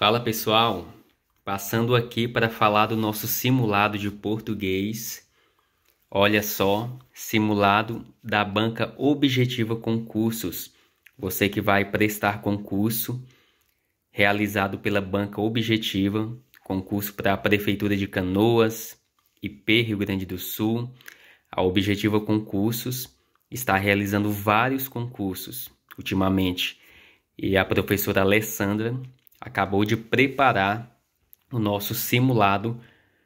Fala pessoal, passando aqui para falar do nosso simulado de português. Olha só, simulado da banca Objetiva Concursos. Você que vai prestar concurso, realizado pela banca Objetiva, concurso para a Prefeitura de Canoas, IP Rio Grande do Sul. A Objetiva Concursos está realizando vários concursos ultimamente. E a professora Alessandra acabou de preparar o nosso simulado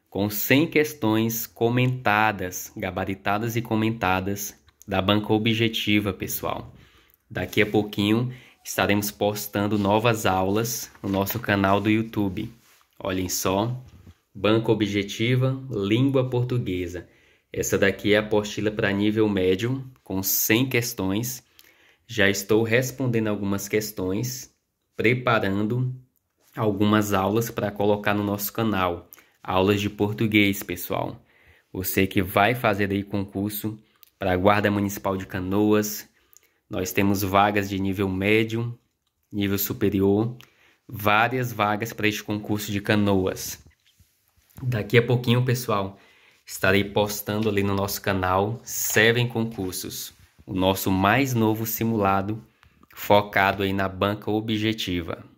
com 100 questões comentadas, gabaritadas e comentadas da banca objetiva, pessoal. Daqui a pouquinho estaremos postando novas aulas no nosso canal do YouTube. Olhem só, banca objetiva, língua portuguesa. Essa daqui é a apostila para nível médio, com 100 questões. Já estou respondendo algumas questões, preparando algumas aulas para colocar no nosso canal. Aulas de português, pessoal. Você que vai fazer aí concurso para a Guarda Municipal de Canoas, nós temos vagas de nível médio, nível superior, várias vagas para este concurso de Canoas. Daqui a pouquinho, pessoal, estarei postando ali no nosso canal Seven Concursos, o nosso mais novo simulado focado aí na banca objetiva.